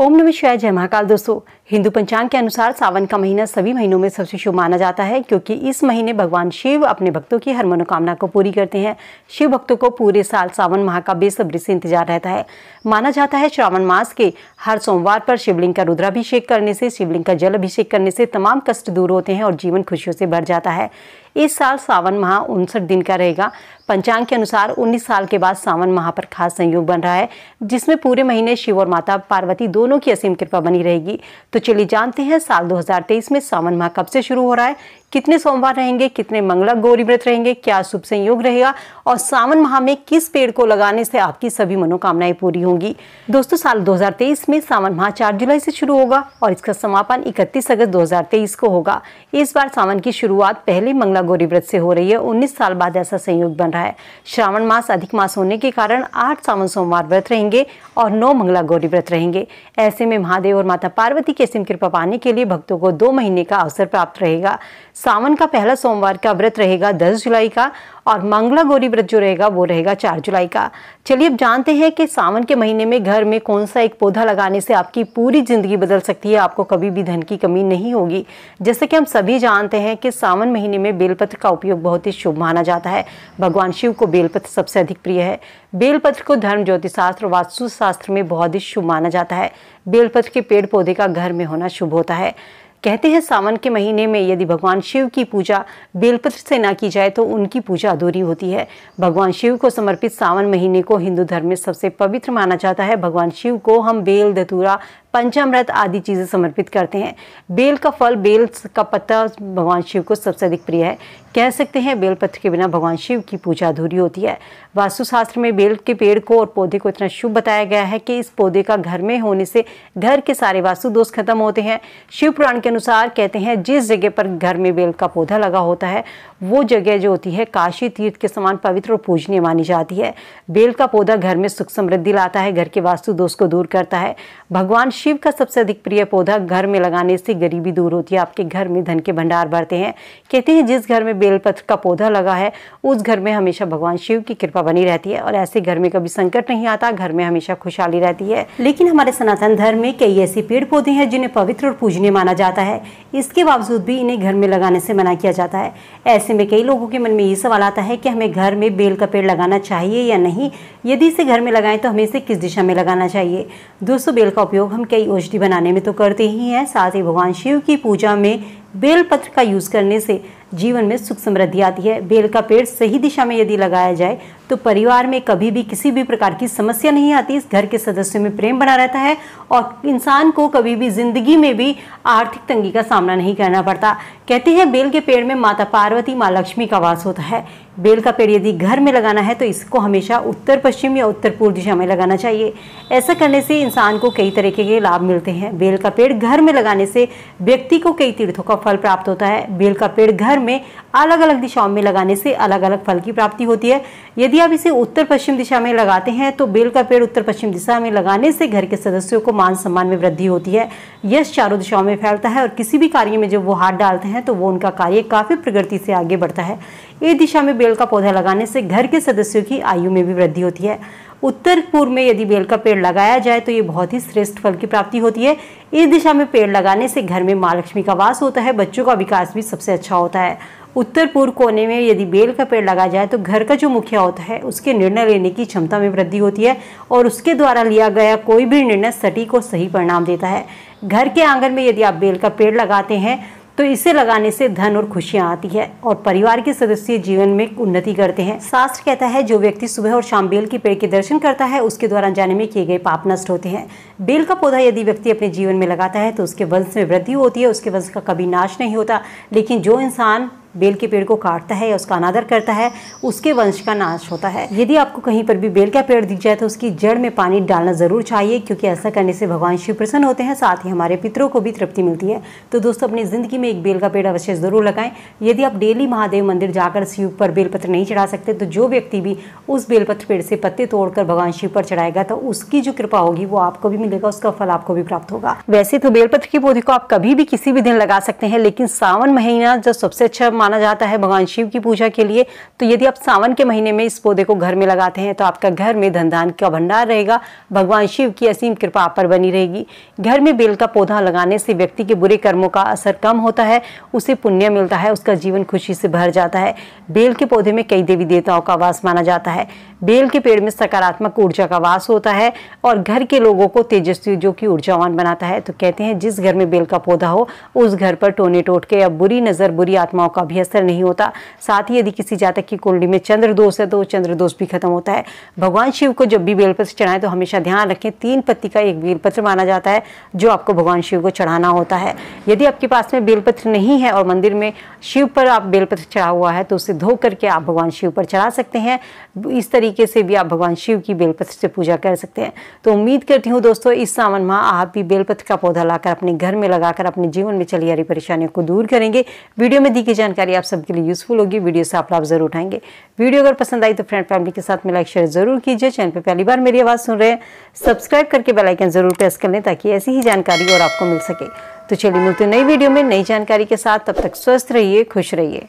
ओम नमः शिवाय जय महाकाल दोस्तों हिंदू पंचांग के अनुसार सावन का महीना सभी महीनों में सबसे शुभ माना जाता है क्योंकि इस महीने भगवान शिव अपने भक्तों की हर मनोकामना को पूरी करते हैं शिव भक्तों को पूरे साल सावन माह का बेसब्री से इंतजार रहता है माना जाता है श्रावण मास के हर सोमवार पर शिवलिंग का रुद्राभिषेक करने से शिवलिंग का जल अभिषेक करने से तमाम कष्ट दूर होते हैं और जीवन खुशियों से भर जाता है इस साल सावन माह उनसठ दिन का रहेगा पंचांग के अनुसार 19 साल के बाद सावन माह पर खास संयोग बन रहा है जिसमें पूरे महीने शिव और माता पार्वती दोनों की असीम कृपा बनी रहेगी तो चलिए जानते हैं साल 2023 में सावन माह कब से शुरू हो रहा है कितने सोमवार रहेंगे कितने मंगला गौरी व्रत रहेंगे क्या शुभ संयोग रहेगा और सावन माह में किस पेड़ को लगाने से आपकी सभी मनोकामनाएं पूरी होंगी दोस्तों साल 2023 में सावन माह 4 जुलाई से शुरू होगा और इसका समापन 31 अगस्त 2023 को होगा इस बार सावन की शुरुआत पहले मंगला गौरी व्रत से हो रही है उन्नीस साल बाद ऐसा संयोग बन रहा है श्रावण मास अधिक मास होने के कारण आठ सावन सोमवार व्रत रहेंगे और नौ मंगला गौरी व्रत रहेंगे ऐसे में महादेव और माता पार्वती की असीम कृपा पाने के लिए भक्तों को दो महीने का अवसर प्राप्त रहेगा सावन का पहला सोमवार का व्रत रहेगा दस जुलाई का और मंगला गौरी व्रत जो रहेगा वो रहेगा चार जुलाई का चलिए अब जानते हैं कि सावन के महीने में घर में कौन सा एक पौधा लगाने से आपकी पूरी ज़िंदगी बदल सकती है आपको कभी भी धन की कमी नहीं होगी जैसे कि हम सभी जानते हैं कि सावन महीने में बेलपत्र का उपयोग बहुत ही शुभ माना जाता है भगवान शिव को बेलपत्र सबसे अधिक प्रिय है बेलपत्र को धर्म ज्योतिषास्त्र और वास्तुशास्त्र में बहुत ही शुभ माना जाता है बेलपत्र के पेड़ पौधे का घर में होना शुभ होता है कहते हैं सावन के महीने में यदि भगवान शिव की पूजा बेलपत्र से ना की जाए तो उनकी पूजा अधूरी होती है भगवान शिव को समर्पित सावन महीने को हिंदू धर्म में सबसे पवित्र माना जाता है भगवान शिव को हम बेल धतूरा पंचामृत आदि चीज़ें समर्पित करते हैं बेल का फल बेल का पत्ता भगवान शिव को सबसे अधिक प्रिय है कह सकते हैं बेल पत्र के बिना भगवान शिव की पूजा अधूरी होती है वास्तुशास्त्र में बेल के पेड़ को और पौधे को इतना शुभ बताया गया है कि इस पौधे का घर में होने से घर के सारे वास्तु दोष खत्म होते हैं शिव पुराण के अनुसार कहते हैं जिस जगह पर घर में बेल का पौधा लगा होता है वो जगह जो होती है काशी तीर्थ के समान पवित्र और पूजनीय मानी जाती है बेल का पौधा घर में सुख समृद्धि लाता है घर के वास्तु दोष को दूर करता है भगवान शिव का सबसे अधिक प्रिय पौधा घर में लगाने से गरीबी दूर होती है आपके घर में धन के भंडार बढ़ते हैं कहते हैं जिस घर में बेलपत्र का पौधा लगा है उस घर में हमेशा भगवान शिव की कृपा बनी रहती है और ऐसे घर में कभी संकट नहीं आता घर में हमेशा खुशहाली रहती है लेकिन हमारे सनातन धर्म में कई ऐसे पेड़ पौधे हैं जिन्हें पवित्र और पूजनीय माना जाता है इसके बावजूद भी इन्हें घर में लगाने से मना किया जाता है ऐसे में कई लोगों के मन में ये सवाल आता है कि हमें घर में बेल का पेड़ लगाना चाहिए या नहीं यदि इसे घर में लगाएं तो हमें इसे किस दिशा में लगाना चाहिए दोस्तों बेल का उपयोग हम कई औषधि बनाने में तो करते ही हैं साथ ही भगवान शिव की पूजा में बेलपत्र का यूज़ करने से जीवन में सुख समृद्धि आती है बेल का पेड़ सही दिशा में यदि लगाया जाए तो परिवार में कभी भी किसी भी प्रकार की समस्या नहीं आती इस घर के सदस्यों में प्रेम बना रहता है और इंसान को कभी भी जिंदगी में भी आर्थिक तंगी का सामना नहीं करना पड़ता कहते हैं बेल के पेड़ में माता पार्वती माँ लक्ष्मी का वास होता है बेल का पेड़ यदि घर में लगाना है तो इसको हमेशा उत्तर पश्चिम या उत्तर पूर्व दिशा में लगाना चाहिए ऐसा करने से इंसान को कई तरीके के लाभ मिलते हैं बेल का पेड़ घर में लगाने से व्यक्ति को कई तीर्थों का फल प्राप्त होता है बेल का पेड़ घर में अलग अलग दिशाओं में लगाने से अलग अलग फल की प्राप्ति होती है यदि आप इसे उत्तर पश्चिम दिशा में लगाते हैं तो बेल का पेड़ उत्तर पश्चिम दिशा में लगाने से घर के सदस्यों को मान सम्मान में वृद्धि होती है यश चारों दिशाओं में फैलता है और किसी भी कार्य में जब वो हाथ डालते हैं तो वो उनका कार्य काफ़ी प्रगति से आगे बढ़ता है इस दिशा में बेल का पौधा लगाने से घर के सदस्यों की आयु में भी वृद्धि होती है उत्तर पूर्व में यदि बेल का पेड़ लगाया जाए तो ये बहुत ही श्रेष्ठ फल की प्राप्ति होती है इस दिशा में पेड़ लगाने से घर में माँ लक्ष्मी का वास होता है बच्चों का विकास भी सबसे अच्छा होता है उत्तर पूर्व कोने में यदि बेल का पेड़ लगाया जाए तो घर का जो मुखिया होता है उसके निर्णय लेने की क्षमता में वृद्धि होती है और उसके द्वारा लिया गया कोई भी निर्णय सटीक और सही परिणाम देता है घर के आंगन में यदि आप बेल का पेड़ लगाते हैं तो इसे लगाने से धन और खुशियाँ आती है और परिवार के सदस्य जीवन में उन्नति करते हैं शास्त्र कहता है जो व्यक्ति सुबह और शाम बेल के पेड़ के दर्शन करता है उसके द्वारा जाने में किए गए पाप नष्ट होते हैं बेल का पौधा यदि व्यक्ति अपने जीवन में लगाता है तो उसके वंश में वृद्धि होती है उसके वंश का कभी नाश नहीं होता लेकिन जो इंसान बेल के पेड़ को काटता है या उसका अनादर करता है उसके वंश का नाश होता है यदि आपको कहीं पर भी बेल का पेड़ दिख जाए तो उसकी जड़ में पानी डालना ज़रूर चाहिए क्योंकि ऐसा करने से भगवान शिव प्रसन्न होते हैं साथ ही हमारे पितरों को भी तृप्ति मिलती है तो दोस्तों अपनी ज़िंदगी में एक बेल का पेड़ अवश्य ज़रूर लगाएं यदि आप डेली महादेव मंदिर जाकर शिव पर बेलपत्र नहीं चढ़ा सकते तो जो व्यक्ति भी उस बेलपत्र पेड़ से पत्ते तोड़कर भगवान शिव पर चढ़ाएगा तो उसकी जो कृपा होगी वो आपको भी मिलेगा उसका फल आपको भी प्राप्त होगा वैसे तो बेलपत्र के पौधे को आप कभी भी किसी भी दिन लगा सकते हैं लेकिन सावन महीना जो सबसे अच्छा माना जाता है भगवान शिव की पूजा के लिए तो यदि आप सावन के महीने में इस पौधे को घर में लगाते हैं तो आपका घर में धन धान का भंडार रहेगा भगवान शिव की असीम कृपा आप पर बनी रहेगी घर में बेल का पौधा लगाने से व्यक्ति के बुरे कर्मों का असर कम होता है उसे पुण्य मिलता है उसका जीवन खुशी से भर जाता है बेल के पौधे में कई देवी देवताओं का वास माना जाता है बेल के पेड़ में सकारात्मक ऊर्जा का वास होता है और घर के लोगों को तेजस्वी जो कि ऊर्जावान बनाता है तो कहते हैं जिस घर में बेल का पौधा हो उस घर पर टोने टोटके या बुरी नज़र बुरी आत्माओं का भी असर नहीं होता साथ ही यदि किसी जातक की कुंडली में चंद्र दोष है तो चंद्रदोष चंद्र दोष भी खत्म होता है भगवान शिव को जब भी बेलपत्र चढ़ाएं तो हमेशा ध्यान रखें तीन पत्ती का एक बेलपत्र माना जाता है जो आपको भगवान शिव को चढ़ाना होता है यदि आपके पास में बेलपत्र नहीं है और मंदिर में शिव पर आप बेलपत्र चढ़ा हुआ है तो उसे धो करके आप भगवान शिव पर चढ़ा सकते हैं इस तरीके तरीके से भी आप भगवान शिव की बेलपत्र से पूजा कर सकते हैं तो उम्मीद करती हूँ दोस्तों इस सावन माह आप भी बेलपत्र का पौधा लाकर अपने घर में लगाकर अपने जीवन में चली आ रही परेशानियों को दूर करेंगे वीडियो में दी गई जानकारी आप सबके लिए यूजफुल होगी वीडियो से आप लाभ जरूर उठाएंगे वीडियो अगर पसंद आई तो फ्रेंड फैमिली के साथ में लाइक शेयर जरूर कीजिए चैनल पर पहली बार मेरी आवाज़ सुन रहे हैं सब्सक्राइब करके बेलाइकन जरूर प्रेस कर लें ताकि ऐसी ही जानकारी और आपको मिल सके तो चलिए मिलते नई वीडियो में नई जानकारी के साथ तब तक स्वस्थ रहिए खुश रहिए